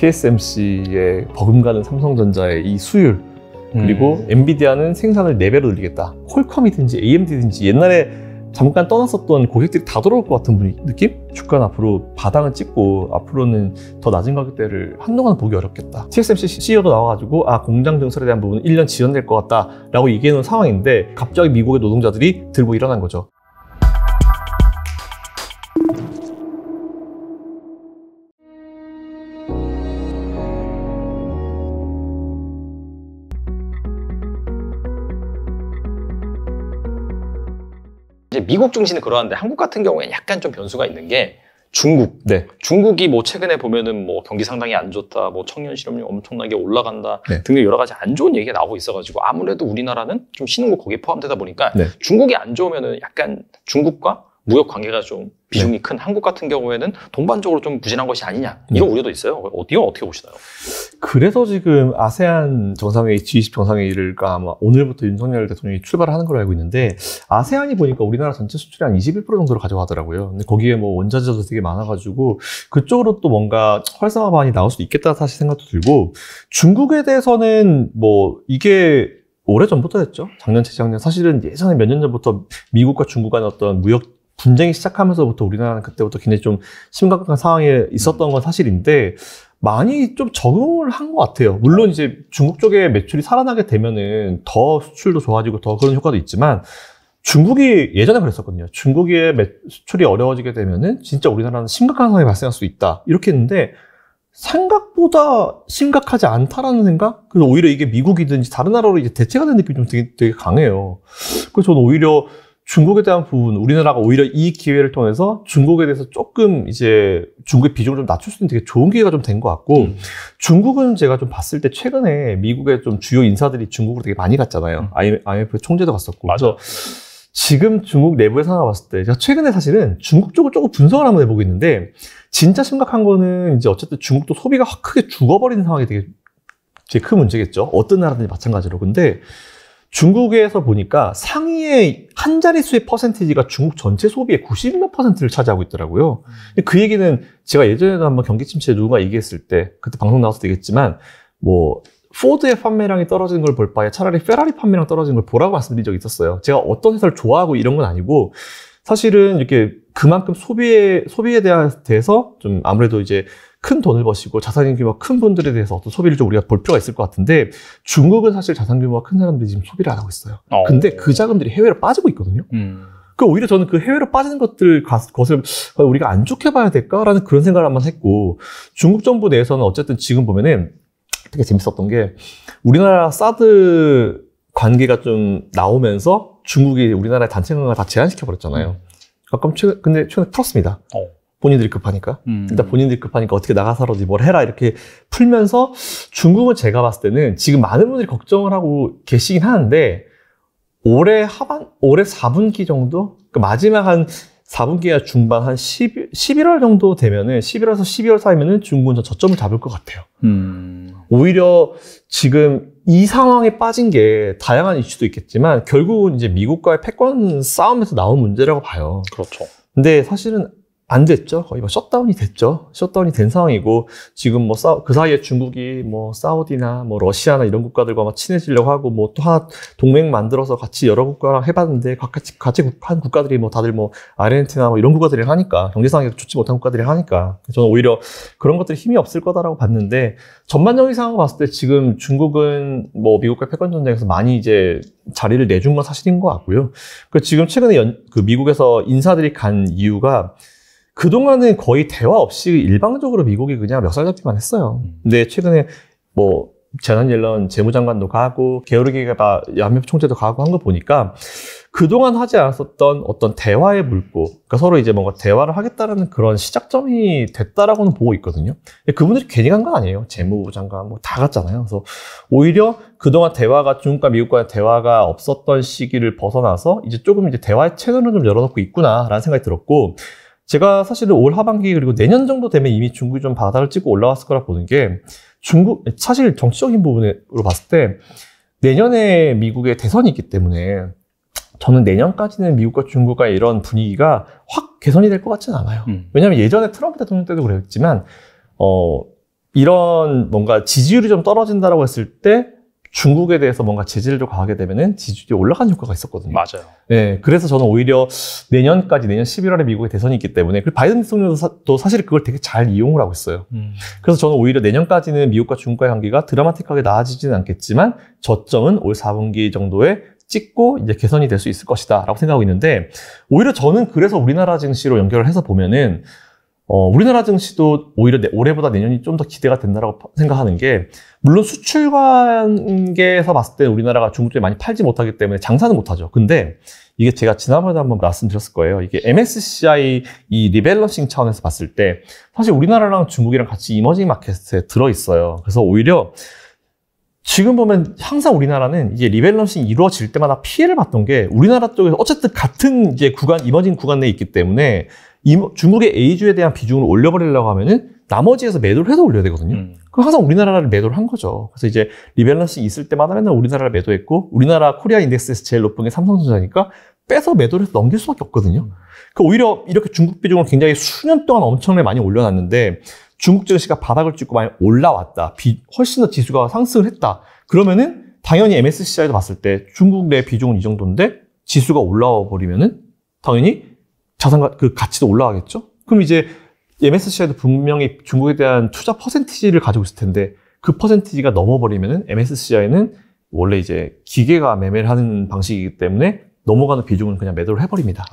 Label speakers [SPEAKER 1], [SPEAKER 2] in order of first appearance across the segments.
[SPEAKER 1] TSMC의 버금가는 삼성전자의 이 수율 그리고 음. 엔비디아는 생산을 4배로 늘리겠다. 퀄컴이든지 AMD든지 옛날에 잠깐 떠났었던 고객들이 다 돌아올 것 같은 느낌? 주가는 앞으로 바닥을 찍고 앞으로는 더 낮은 가격대를 한동안 보기 어렵겠다. TSMC CEO도 나와가지고 아 공장 증설에 대한 부분은 1년 지연될 것 같다라고 얘기해놓은 상황인데 갑자기 미국의 노동자들이 들고 일어난 거죠.
[SPEAKER 2] 이제 미국 중심이 그러한데 한국 같은 경우에 약간 좀 변수가 있는 게 중국. 네. 중국이 뭐 최근에 보면은 뭐 경기 상당히 안 좋다, 뭐 청년 실업률 엄청나게 올라간다 네. 등등 여러 가지 안 좋은 얘기가 나오고 있어가지고 아무래도 우리나라는 좀 신흥국 거기에 포함되다 보니까 네. 중국이 안 좋으면은 약간 중국과 무역 관계가 좀 비중이 네. 큰 한국 같은 경우에는 동반적으로 좀 부진한 것이 아니냐 이런 네. 우려도 있어요. 어디가 어떻게 보시나요?
[SPEAKER 1] 그래서 지금 아세안 정상회의 G20 정상회의를 아마 오늘부터 윤석열 대통령이 출발하는 걸로 알고 있는데 아세안이 보니까 우리나라 전체 수출이 한 21% 정도를 가져가더라고요. 근데 거기에 뭐 원자재도 되게 많아가지고 그쪽으로 또 뭔가 활성화 반이 나올 수도 있겠다 사실 생각도 들고 중국에 대해서는 뭐 이게 오래 전부터됐죠 작년, 재작년 사실은 예전에 몇 년 전부터 미국과 중국 간의 어떤 무역 분쟁이 시작하면서부터 우리나라는 그때부터 굉장히 좀 심각한 상황에 있었던 건 사실인데 많이 좀 적응을 한 것 같아요. 물론 이제 중국 쪽에 매출이 살아나게 되면은 더 수출도 좋아지고 더 그런 효과도 있지만 중국이 예전에 그랬었거든요. 중국의 매출이 어려워지게 되면은 진짜 우리나라는 심각한 상황이 발생할 수 있다. 이렇게 했는데 생각보다 심각하지 않다라는 생각? 그래서 오히려 이게 미국이든지 다른 나라로 이제 대체가 된 느낌이 좀 되게, 되게 강해요. 그래서 저는 오히려 중국에 대한 부분, 우리나라가 오히려 이 기회를 통해서 중국에 대해서 조금 이제 중국의 비중을 좀 낮출 수 있는 되게 좋은 기회가 좀 된 것 같고, 음. 중국은 제가 좀 봤을 때 최근에 미국의 좀 주요 인사들이 중국으로 되게 많이 갔잖아요. IMF, 음. IMF 총재도 갔었고. 맞아. 지금 중국 내부에서황을 봤을 때 제가 최근에 사실은 중국 쪽을 조금 분석을 한번 해보고 있는데 진짜 심각한 거는 이제 어쨌든 중국도 소비가 크게 죽어버리는 상황이 되게 되게 큰 문제겠죠. 어떤 나라든지 마찬가지로. 근데 중국에서 보니까 상위의 한 자릿수의 퍼센티지가 중국 전체 소비의 90몇 퍼센트를 차지하고 있더라고요. 근데 그 얘기는 제가 예전에도 한번 경기 침체에 누군가 얘기했을 때 그때 방송 나와서 얘기했지만 뭐 포드의 판매량이 떨어진 걸 볼 바에 차라리 페라리 판매량 떨어진 걸 보라고 말씀드린 적이 있었어요. 제가 어떤 회사를 좋아하고 이런 건 아니고 사실은 이렇게 그만큼 소비에 소비에 대해서 좀 아무래도 이제 큰 돈을 버시고 자산 규모가 큰 분들에 대해서 어떤 소비를 좀 우리가 볼 필요가 있을 것 같은데 중국은 사실 자산 규모가 큰 사람들이 지금 소비를 안 하고 있어요. 어. 근데 그 자금들이 해외로 빠지고 있거든요. 음. 그 오히려 저는 그 해외로 빠지는 것들 것을 아, 우리가 안 좋게 봐야 될까라는 그런 생각을 한 번 했고 중국 정부 내에서는 어쨌든 지금 보면은 되게 재밌었던 게 우리나라 사드 관계가 좀 나오면서 중국이 우리나라의 단체관광을 다 제한시켜 버렸잖아요. 가끔 음. 그러니까 최근 근데 최근에 풀었습니다. 어. 본인들이 급하니까. 음. 일단 본인들이 급하니까 어떻게 나가서라도 뭘 해라 이렇게 풀면서 중국은 제가 봤을 때는 지금 많은 분들이 걱정을 하고 계시긴 하는데 올해 하반, 올해 4분기 정도? 그 마지막 한 4분기가 중반 한 10, 11월 정도 되면은 11월에서 12월 사이면은 중국은 저 저점을 잡을 것 같아요. 음. 오히려 지금 이 상황에 빠진 게 다양한 이슈도 있겠지만 결국은 이제 미국과의 패권 싸움에서 나온 문제라고 봐요. 그렇죠. 근데 사실은 안 됐죠. 거의 뭐 셧다운이 됐죠. 셧다운이 된 상황이고 지금 뭐그 사이에 중국이 뭐 사우디나 뭐 러시아나 이런 국가들과 막 친해지려고 하고 뭐 또 하나 동맹 만들어서 같이 여러 국가랑 해봤는데 같이 같이 한 국가들이 뭐 다들 뭐 아르헨티나 뭐 이런 국가들이 하니까 경제 상황이 좋지 못한 국가들이 하니까 저는 오히려 그런 것들이 힘이 없을 거다라고 봤는데 전반적인 상황 봤을 때 지금 중국은 뭐 미국과 패권 전쟁에서 많이 이제 자리를 내준 건 사실인 것 같고요. 그 지금 최근에 연, 그 미국에서 인사들이 간 이유가 그동안은 거의 대화 없이 일방적으로 미국이 그냥 멱살 잡기만 했어요. 음. 근데 최근에 뭐재난 옐런 재무장관도 가고 게으르기가 야합 총재도 가고 한 거 보니까 그동안 하지 않았었던 어떤 대화의 물고 그러니까 서로 이제 뭔가 대화를 하겠다라는 그런 시작점이 됐다라고는 보고 있거든요. 그분들이 괜히 간 거 아니에요. 재무 장관 뭐 다 갔잖아요. 그래서 오히려 그동안 대화가 중국과 미국과의 대화가 없었던 시기를 벗어나서 이제 조금 이제 대화의 채널을 좀 열어놓고 있구나라는 생각이 들었고 제가 사실은 올 하반기 그리고 내년 정도 되면 이미 중국이 좀바다를 찍고 올라왔을 거라 보는 게 중국 사실 정치적인 부분으로 봤을 때 내년에 미국의 대선이 있기 때문에 저는 내년까지는 미국과 중국과 이런 분위기가 확 개선이 될 것 같지는 않아요. 음. 왜냐하면 예전에 트럼프 대통령 때도 그랬지만 어 이런 뭔가 지지율이 좀 떨어진다라고 했을 때 중국에 대해서 뭔가 지지를 가하게 되면은 지지율이 올라가는 효과가 있었거든요. 맞아요. 네, 그래서 저는 오히려 내년까지 내년 11월에 미국의 대선이 있기 때문에 그 바이든 대통령도 사, 실 그걸 되게 잘 이용을 하고 있어요. 음. 그래서 저는 오히려 내년까지는 미국과 중국과의 관계가 드라마틱하게 나아지지는 않겠지만 저점은 올 4분기 정도에 찍고 이제 개선이 될 수 있을 것이다라고 생각하고 있는데 오히려 저는 그래서 우리나라 증시로 연결을 해서 보면은 어, 우리나라 증시도 오히려 올해보다 내년이 좀 더 기대가 된다라고 생각하는 게 물론 수출 관계에서 봤을 때 우리나라가 중국 쪽에 많이 팔지 못하기 때문에 장사는 못하죠. 근데 이게 제가 지난번에 한번 말씀드렸을 거예요. 이게 MSCI 이 리밸런싱 차원에서 봤을 때 사실 우리나라랑 중국이랑 같이 이머징 마켓에 들어 있어요. 그래서 오히려 지금 보면 항상 우리나라는 이제 리밸런싱 이루어질 때마다 피해를 봤던 게 우리나라 쪽에서 어쨌든 같은 이제 구간 이머징 구간 내에 있기 때문에 중국의 A주에 대한 비중을 올려버리려고 하면은 나머지에서 매도를 해서 올려야 되거든요. 음. 그럼 항상 우리나라를 매도를 한 거죠. 그래서 이제 리밸런스 있을 때마다 맨날 우리나라를 매도했고 우리나라 코리아 인덱스에서 제일 높은 게 삼성전자니까 빼서 매도를 해서 넘길 수밖에 없거든요. 그 오히려 이렇게 중국 비중을 굉장히 수년 동안 엄청나게 많이 올려놨는데 중국 증시가 바닥을 찍고 많이 올라왔다. 비, 훨씬 더 지수가 상승을 했다. 그러면은 당연히 MSCI도 봤을 때 중국 내 비중은 이 정도인데 지수가 올라와 버리면은 당연히 자산 가그 가치도 올라가겠죠? 그럼 이제 MSCI도 분명히 중국에 대한 투자 퍼센티지를 가지고 있을 텐데 그 퍼센티지가 넘어버리면은 MSCI는 원래 이제 기계가 매매를 하는 방식이기 때문에 넘어가는 비중은 그냥 매도를 해버립니다.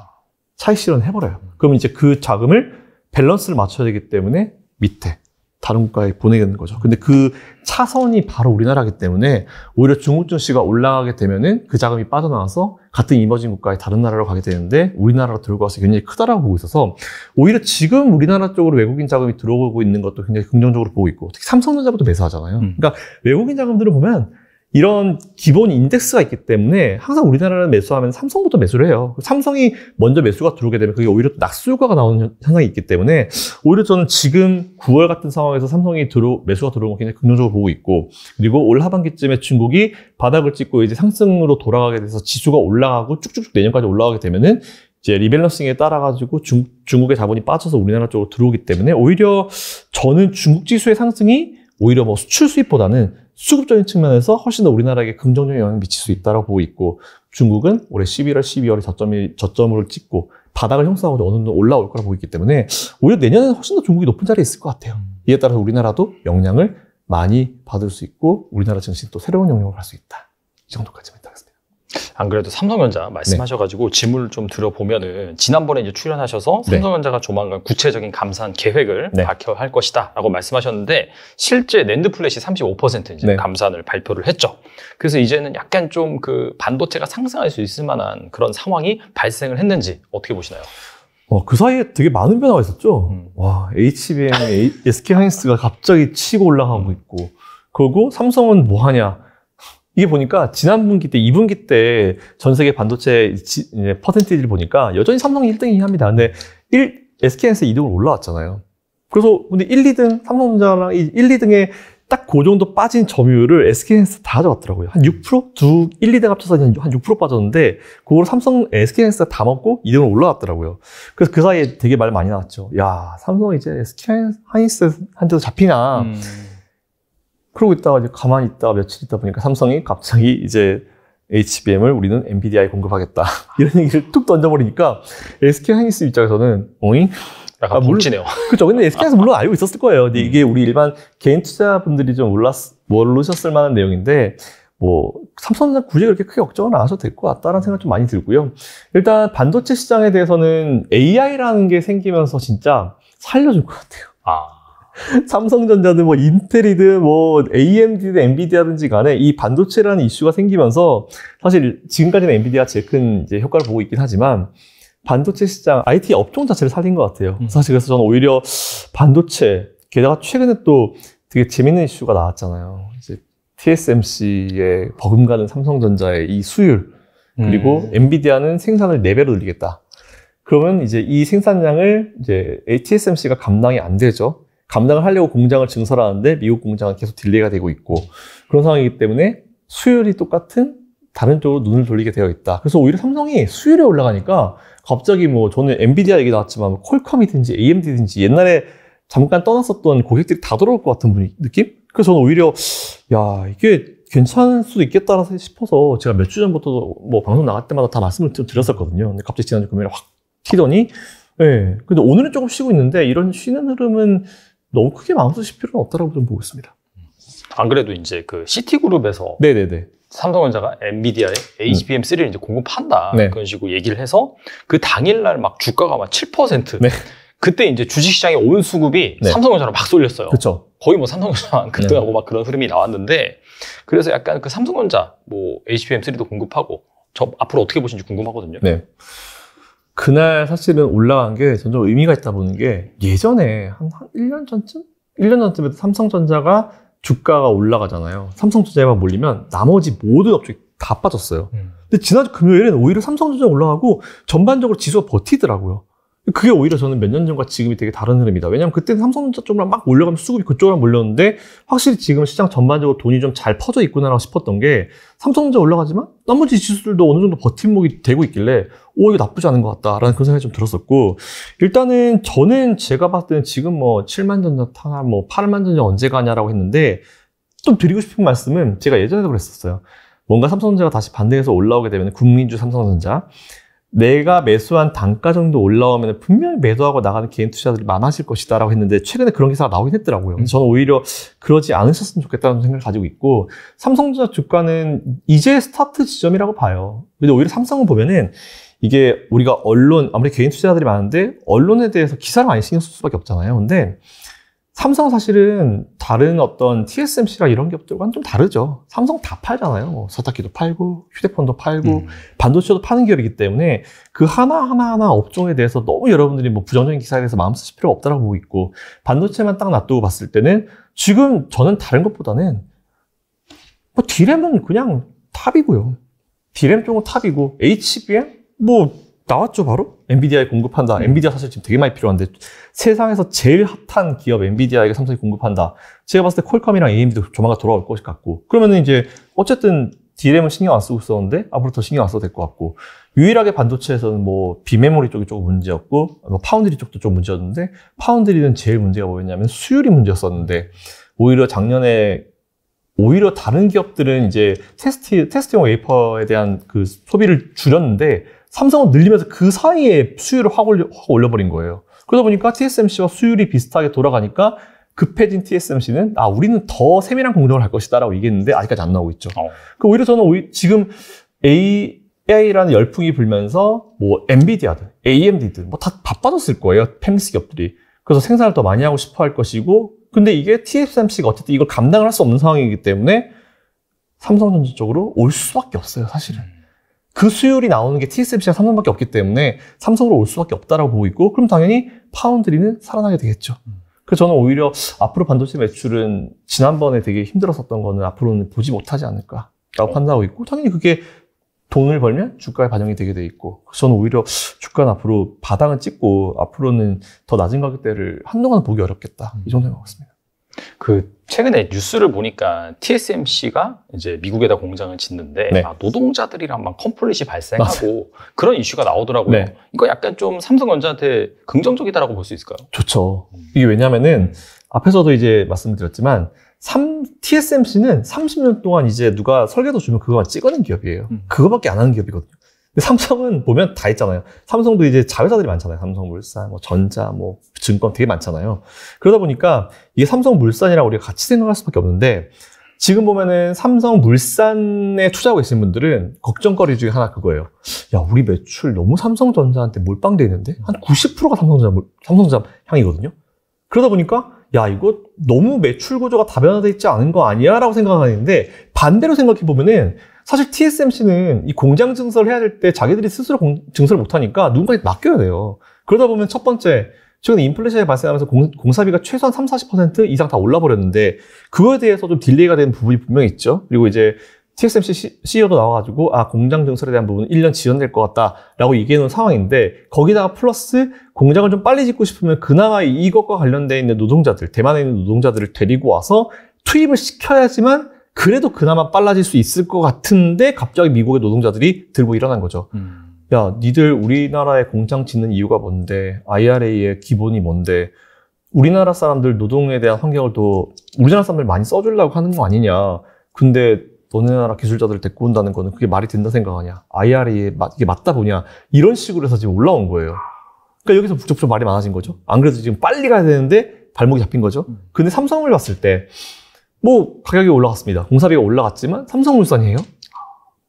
[SPEAKER 1] 차익 실현 해버려요. 그럼 이제 그 자금을 밸런스를 맞춰야 되기 때문에 밑에 다른 국가에 보내는 거죠. 근데 그 차선이 바로 우리나라기 때문에 오히려 중국증시가 올라가게 되면은 그 자금이 빠져나와서 같은 이머징 국가의 다른 나라로 가게 되는데 우리나라로 들어 와서 굉장히 크다라고 보고 있어서 오히려 지금 우리나라 쪽으로 외국인 자금이 들어오고 있는 것도 굉장히 긍정적으로 보고 있고 특히 삼성전자부터 매수하잖아요. 음. 그러니까 외국인 자금들을 보면 이런 기본 인덱스가 있기 때문에 항상 우리나라는 매수하면 삼성부터 매수를 해요. 삼성이 먼저 매수가 들어오게 되면 그게 오히려 낙수 효과가 나오는 현상이 있기 때문에 오히려 저는 지금 9월 같은 상황에서 삼성이 들어 매수가 들어오면 굉장히 긍정적으로 보고 있고 그리고 올 하반기쯤에 중국이 바닥을 찍고 이제 상승으로 돌아가게 돼서 지수가 올라가고 쭉쭉쭉 내년까지 올라가게 되면은 이제 리밸런싱에 따라 가지고 중국의 자본이 빠져서 우리나라 쪽으로 들어오기 때문에 오히려 저는 중국 지수의 상승이 오히려 뭐 수출 수입보다는 수급적인 측면에서 훨씬 더 우리나라에게 긍정적인 영향을 미칠 수 있다고 보고 있고 중국은 올해 11월, 12월에 저점이, 저점을 찍고 바닥을 형성하고 어느 정도 올라올 거라 고보고있기 때문에 오히려 내년에는 훨씬 더 중국이 높은 자리에 있을 것 같아요. 이에 따라서 우리나라도 영향을 많이 받을 수 있고 우리나라 증시는 또 새로운 영향을 받을 수 있다. 이 정도까지입니다.
[SPEAKER 2] 안 그래도 삼성전자 말씀하셔가지고 네. 질문을 좀 들어보면은 지난번에 이제 출연하셔서 네. 삼성전자가 조만간 구체적인 감산 계획을 발표할 네. 것이다라고 말씀하셨는데 실제 랜드 플래시 35% 이제 감산을 발표를 했죠. 그래서 이제는 약간 좀 그 반도체가 상승할 수 있을 만한 그런 상황이 발생을 했는지 어떻게 보시나요?
[SPEAKER 1] 어, 그 사이에 되게 많은 변화가 있었죠. 음. 와, HBM, SK하이닉스가 갑자기 치고 올라가고 음. 있고, 그리고 삼성은 뭐 하냐? 이게 보니까 지난 분기 때, 2분기 때 전 세계 반도체 지, 퍼센티지를 보니까 여전히 삼성이 1등이긴 합니다. 근데 1, s k s 2등으로 올라왔잖아요. 그래서 근데 1, 2등 삼성전자랑 1, 2등에 딱 그 정도 빠진 점유율을 s k s 다 가져갔더라고요. 한 6%? 두, 1, 2등 합쳐서 한 6% 빠졌는데, 그걸 삼성, s k s 가다 먹고 2등으로 올라왔더라고요. 그래서 그 사이에 되게 말 많이 나왔죠. 야, 삼성 이제 SKNS 한테도 잡히나. 음. 그러고 있다가 이제 가만히 있다 가 며칠 있다 보니까 삼성이 갑자기 이제 HBM을 우리는 엔비디아에 공급하겠다 이런 얘기를 툭 던져버리니까 SK 하이닉스 입장에서는 오잉 약간 아, 물치네요. 그렇죠. 근데 SK에서 물론 알고 있었을 거예요. 근데 이게 우리 일반 개인 투자분들이 좀 몰랐 모르셨을 만한 내용인데 뭐 삼성전자 굳이 그렇게 크게 걱정은 안 하셔도 될 것 같다라는 생각 좀 많이 들고요. 일단 반도체 시장에 대해서는 AI라는 게 생기면서 진짜 살려줄 것 같아요. 아. 삼성전자든 뭐 인텔이든 뭐 AMD든 엔비디아든지 간에 이 반도체라는 이슈가 생기면서 사실 지금까지는 엔비디아가 제일 큰 이제 효과를 보고 있긴 하지만 반도체 시장 IT 업종 자체를 살린 것 같아요. 음. 사실 그래서 저는 오히려 반도체 게다가 최근에 또 되게 재밌는 이슈가 나왔잖아요. 이제 TSMC의 버금가는 삼성전자의 이 수율 그리고 음. 엔비디아는 생산을 4배로 늘리겠다. 그러면 이제 이 생산량을 이제 TSMC가 감당이 안 되죠. 감당을 하려고 공장을 증설하는데 미국 공장은 계속 딜레이가 되고 있고 그런 상황이기 때문에 수율이 똑같은 다른 쪽으로 눈을 돌리게 되어 있다. 그래서 오히려 삼성이 수율이 올라가니까 갑자기 뭐 저는 엔비디아 얘기 나왔지만 콜컴이든지 AMD든지 옛날에 잠깐 떠났었던 고객들이 다 돌아올 것 같은 느낌? 그래서 저는 오히려 야 이게 괜찮을 수도 있겠다 싶어서 제가 몇 주 전부터 뭐 방송 나갈 때마다 다 말씀을 좀 드렸었거든요. 근데 갑자기 지난주 금요일에 확 튀더니 예. 네. 근데 오늘은 조금 쉬고 있는데 이런 쉬는 흐름은 너무 크게 마음 쓰실 필요는 없다라고 좀 보고 있습니다.
[SPEAKER 2] 안 그래도 이제 그 시티그룹에서 네네네. 네, 네. 삼성전자가 엔비디아에 HBM3를 음. 이제 공급한다 네. 그런 식으로 얘기를 해서 그 당일날 막 주가가 막7% 네. 그때 이제 주식시장의 온 수급이 네. 삼성전자로 막 쏠렸어요. 그쵸. 거의 뭐 삼성전자만 급등하고 네. 막 그런 흐름이 나왔는데 그래서 약간 그 삼성전자 뭐 HBM3도 공급하고 저 앞으로 어떻게 보시는지 궁금하거든요. 네.
[SPEAKER 1] 그날 사실은 올라간 게전적 의미가 있다 보는 게 예전에 한, 한 1년 전쯤? 1년 전쯤에 도 삼성전자가 주가가 올라가잖아요. 삼성전자에만 몰리면 나머지 모든 업종이 다 빠졌어요. 음. 근데 지난주 금요일에는 오히려 삼성전자 올라가고 전반적으로 지수가 버티더라고요. 그게 오히려 저는 몇 년 전과 지금이 되게 다른 흐름이다. 왜냐면 그때 는 삼성전자 쪽으로 막 몰려가면서 수급이 그쪽으로 몰렸는데 확실히 지금 시장 전반적으로 돈이 좀 잘 퍼져 있구나라고 싶었던 게 삼성전자 올라가지만 나머지 지수들도 어느 정도 버팀목이 되고 있길래 오 이거 나쁘지 않은 것 같다라는 그런 생각이 좀 들었었고 일단은 저는 제가 봤을 때는 지금 뭐 7만 전자 타나 뭐 8만 전자 언제 가냐라고 했는데 좀 드리고 싶은 말씀은 제가 예전에도 그랬었어요. 뭔가 삼성전자가 다시 반등해서 올라오게 되면 국민주 삼성전자 내가 매수한 단가 정도 올라오면 분명히 매도하고 나가는 개인 투자들이 많아질 것이다라고 했는데 최근에 그런 기사가 나오긴 했더라고요. 음. 저는 오히려 그러지 않으셨으면 좋겠다는 생각을 가지고 있고 삼성전자 주가는 이제 스타트 지점이라고 봐요. 근데 오히려 삼성은 보면은 이게 우리가 언론 아무리 개인 투자자들이 많은데 언론에 대해서 기사를 많이 신경 쓸 수밖에 없잖아요. 근데 삼성 사실은 다른 어떤 TSMC나 이런 기업들과는 좀 다르죠. 삼성 다 팔잖아요. 뭐 세탁기도 팔고 휴대폰도 팔고 음. 반도체도 파는 기업이기 때문에 그 하나 하나 하나 업종에 대해서 너무 여러분들이 뭐 부정적인 기사에 대해서 마음 쓰실 필요 없다라고 보고 있고 반도체만 딱 놔두고 봤을 때는 지금 저는 다른 것보다는 뭐 디램은 그냥 탑이고요. 디램 쪽은 탑이고 HBM 뭐 나왔죠, 바로? 엔비디아에 공급한다. 음. 엔비디아 사실 지금 되게 많이 필요한데 세상에서 제일 핫한 기업 엔비디아에게 삼성이 공급한다. 제가 봤을 때 퀄컴이랑 AMD도 조만간 돌아올 것 같고 그러면 이제 어쨌든 D램은 신경 안 쓰고 있었는데 앞으로 더 신경 안 써도 될 것 같고 유일하게 반도체에서는 뭐 비메모리 쪽이 조금 문제였고 뭐 파운드리 쪽도 좀 문제였는데 파운드리는 제일 문제가 뭐였냐면 수율이 문제였었는데 오히려 작년에 오히려 다른 기업들은 이제 테스트 테스트용 웨이퍼에 대한 그 소비를 줄였는데 삼성은 늘리면서 그 사이에 수율을 확, 올려, 확 올려버린 거예요. 그러다 보니까 TSMC와 수율이 비슷하게 돌아가니까 급해진 TSMC는 아 우리는 더 세밀한 공정을 할 것이다라고 얘기했는데 아직까지 안 나오고 있죠. 어. 그 오히려 저는 오히려 지금 A AI라는 열풍이 불면서 뭐 엔비디아든 AMD든 뭐 다 바빠졌을 거예요 팹스 기업들이. 그래서 생산을 더 많이 하고 싶어 할 것이고 근데 이게 TSMC가 어쨌든 이걸 감당을 할 수 없는 상황이기 때문에 삼성전자 쪽으로 올 수밖에 없어요 사실은. 그 수율이 나오는 게 TSMC랑 삼성밖에 없기 때문에 삼성으로 올 수밖에 없다라고 보고 있고 그럼 당연히 파운드리는 살아나게 되겠죠. 음. 그래서 저는 오히려 앞으로 반도체 매출은 지난번에 되게 힘들었었던 거는 앞으로는 보지 못하지 않을까라고 어. 판단하고 있고 당연히 그게 돈을 벌면 주가에 반영이 되게 돼 있고 저는 오히려 주가는 앞으로 바닥은 찍고 앞으로는 더 낮은 가격대를 한동안 보기 어렵겠다 음. 이 정도인 것 같습니다. 그
[SPEAKER 2] 최근에 뉴스를 보니까 TSMC가 이제 미국에다 공장을 짓는데 네. 아, 노동자들이랑 막 컴플릿이 발생하고 맞아요. 그런 이슈가 나오더라고요. 네. 이거 약간 좀 삼성전자한테 긍정적이다라고 볼 수 있을까요?
[SPEAKER 1] 좋죠. 음. 이게 왜냐면은 음. 앞에서도 이제 말씀드렸지만 3, TSMC는 30년 동안 이제 누가 설계도 주면 그거만 찍어낸 기업이에요. 음. 그거밖에 안 하는 기업이거든요. 삼성은 보면 다 있잖아요. 삼성도 이제 자회사들이 많잖아요. 삼성물산, 뭐 전자, 뭐 증권 되게 많잖아요. 그러다 보니까 이게 삼성물산이라고 우리가 같이 생각할 수밖에 없는데 지금 보면은 삼성물산에 투자하고 계신 분들은 걱정거리 중에 하나 그거예요. 야, 우리 매출 너무 삼성전자한테 몰빵돼 있는데 한 90%가 삼성전자 삼성전자 향이거든요. 그러다 보니까 야 이거 너무 매출 구조가 다변화돼 있지 않은 거 아니야라고 생각하는데 반대로 생각해 보면은 사실 TSMC는 이 공장 증설을 해야 될 때 자기들이 스스로 공, 증설을 못하니까 누군가에 맡겨야 돼요. 그러다 보면 첫 번째, 최근에 인플레이션이 발생하면서 공, 사비가 최소한 30, 40% 이상 다 올라버렸는데 그거에 대해서 좀 딜레이가 된 부분이 분명히 있죠. 그리고 이제 TSMC CEO도 나와가지고 아 공장 증설에 대한 부분은 1년 지연될 것 같다라고 얘기해놓은 상황인데 거기다가 플러스 공장을 좀 빨리 짓고 싶으면 그나마 이것과 관련돼 있는 노동자들 대만에 있는 노동자들을 데리고 와서 투입을 시켜야지만 그래도 그나마 빨라질 수 있을 것 같은데 갑자기 미국의 노동자들이 들고 일어난 거죠. 음. 야, 니들 우리나라에 공장 짓는 이유가 뭔데? IRA의 기본이 뭔데? 우리나라 사람들 노동에 대한 환경을 또 우리나라 사람들 많이 써주려고 하는 거 아니냐? 근데 너네 나라 기술자들 을 데리고 온다는 거는 그게 말이 된다 생각하냐? IRA에 맞, 이게 맞다 보냐? 이런 식으로 해서 지금 올라온 거예요. 그러니까 여기서 북적북적 말이 많아진 거죠. 안 그래도 지금 빨리 가야 되는데 발목이 잡힌 거죠. 음. 근데 삼성을 봤을 때뭐 가격이 올라갔습니다. 공사비가 올라갔지만 삼성물산이에요.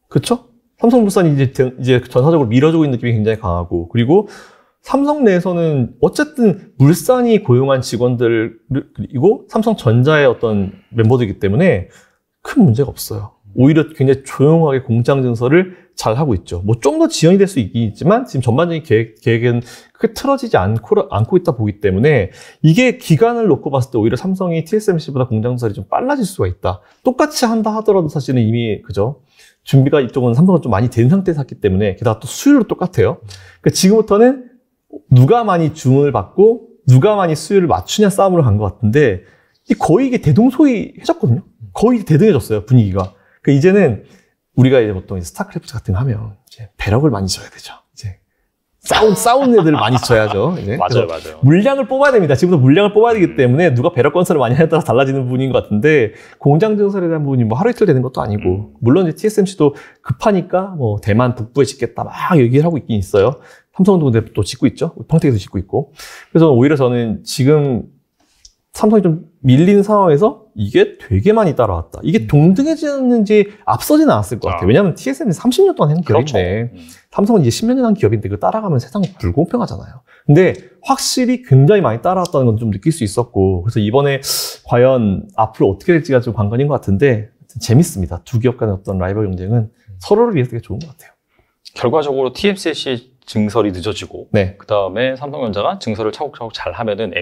[SPEAKER 1] 그렇죠? 삼성물산이 이제, 이제 전사적으로 밀어주고 있는 느낌이 굉장히 강하고 그리고 삼성 내에서는 어쨌든 물산이 고용한 직원들그리고 삼성전자의 어떤 멤버들이기 때문에 큰 문제가 없어요. 오히려 굉장히 조용하게 공장 증서를 잘 하고 있죠. 뭐 좀 더 지연이 될 수 있긴 있지만 지금 전반적인 계획, 계획은 크게 틀어지지 않고, 않고 있다 보기 때문에 이게 기간을 놓고 봤을 때 오히려 삼성이 TSMC보다 공장 조사를 좀 빨라질 수가 있다. 똑같이 한다 하더라도 사실은 이미 그죠. 준비가 이쪽은 삼성은 좀 많이 된 상태에서 했기 때문에 게다가 또 수율도 똑같아요. 그러니까 지금부터는 누가 많이 주문을 받고 누가 많이 수율을 맞추냐 싸움으로 간 것 같은데 이 거의 이게 대동소이해졌거든요. 거의 대등해졌어요 분위기가. 그러니까 이제는 우리가 이제 보통 스타크래프트 같은 거 하면 이제 배럭을 많이 줘야 되죠. 이제 싸운 싸운 애들을 많이 쳐야죠. 이제. 맞아요, 맞아요. 물량을 뽑아야 됩니다. 지금부터 물량을 뽑아야 되기 때문에 누가 배럭 건설을 많이 하에 냐 따라 달라지는 부분인 것 같은데 공장 증설에 대한 부분이 뭐 하루 이틀 되는 것도 아니고 음. 물론 이제 TSMC도 급하니까 뭐 대만 북부에 짓겠다 막 얘기를 하고 있긴 있어요. 삼성도 근데 또 짓고 있죠. 평택에서 짓고 있고. 그래서 오히려 저는 지금 삼성이 좀 밀린 상황에서 이게 되게 많이 따라왔다. 이게 음. 동등해지는지 앞서진 않았을 것 같아요. 왜냐하면 TSMC 30년 동안 했는 그렇죠. 기업인데 음. 삼성은 이제 10년 한 기업인데 그 따라가면 세상 불공평하잖아요. 근데 확실히 굉장히 많이 따라왔다는 건 좀 느낄 수 있었고 그래서 이번에 과연 앞으로 어떻게 될지가 좀 관건인 것 같은데 재밌습니다. 두 기업 간의 어떤 라이벌 경쟁은 서로를 위해서 되게 좋은 것 같아요.
[SPEAKER 2] 결과적으로 TSMC 증설이 늦어지고 네. 그다음에 삼성전자가 증설을 차곡차곡 잘 하면은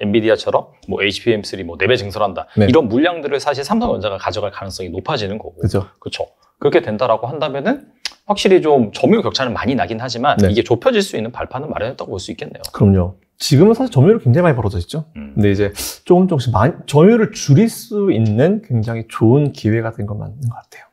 [SPEAKER 2] 엔비디아처럼뭐 HBM3 뭐네배 증설한다. 네. 이런 물량들을 사실 삼성전자가 가져갈 가능성이 높아지는 거고. 그렇죠. 그렇죠. 그렇게 된다라고 한다면은 확실히 좀 점유 격차는 많이 나긴 하지만 네. 이게 좁혀질 수 있는 발판은 마련했다고 볼 수 있겠네요.
[SPEAKER 1] 그럼요. 지금은 사실 점유율이 굉장히 많이 벌어져 있죠. 음. 근데 이제 조금 조금씩 많이, 점유율을 줄일 수 있는 굉장히 좋은 기회가 된건 맞는 것 같아요.